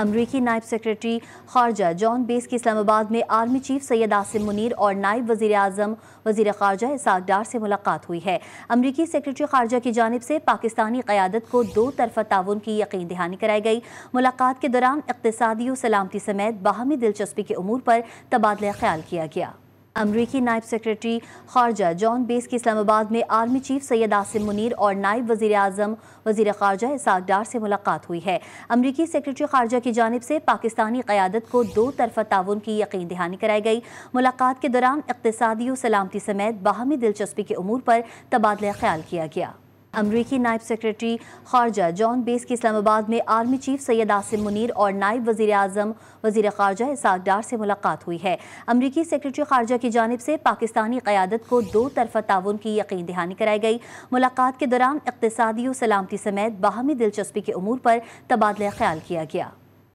अमरीकी नायब secretary खारजा John base की इस्लामाबाद में आर्मी चीफ सैयद आसिम मुनीर और नायब वजी अजम वजी खारजा इसाक डार से मुलाकात हुई है अमरीकी सेक्रेटरी खारजा की जानब से पाकिस्तानी क्यादत को दो तरफा ताउन की यकीन दहानी कराई गई मुलाकात के दौरान इकतदी और सलामती समेत बाहमी दिलचस्पी के अमूर पर तबादला ख्याल किया गया अमरीकी नायब सेक्रेटरी खारजा जॉन बेस की इस्लामाबाद में आर्मी चीफ सैयद आसिम मुनीर और नायब वजी अजम वजीर खारजा इसाक डार से मुलाकात हुई है अमरीकी सेक्रेटरी खारजा की जानब से पाकिस्तानी क्यादत को दो तरफा ताउन की यकीन दहानी कराई गई मुलाकात के दौरान इकतदी सलामती समेत बाहमी दिलचस्पी के अमूर पर तबादला ख्याल किया गया अमरीकी नायब सेक्रेटरी खारजा जॉन बेस की इस्लामाबाद में आर्मी चीफ सैयद आसिम मुनीर और नायब वजीर अजम वजी खारजा इसाक डार से मुलाकात हुई है अमरीकी सेक्रेटरी खारजा की जानब से पाकिस्तानी क्यादत को दो तरफा ताउन की यकीन दहानी कराई गई मुलाकात के दौरान इकतदी और सलामती समेत बाहमी दिलचस्पी के अमूर पर तबादला ख्याल किया गया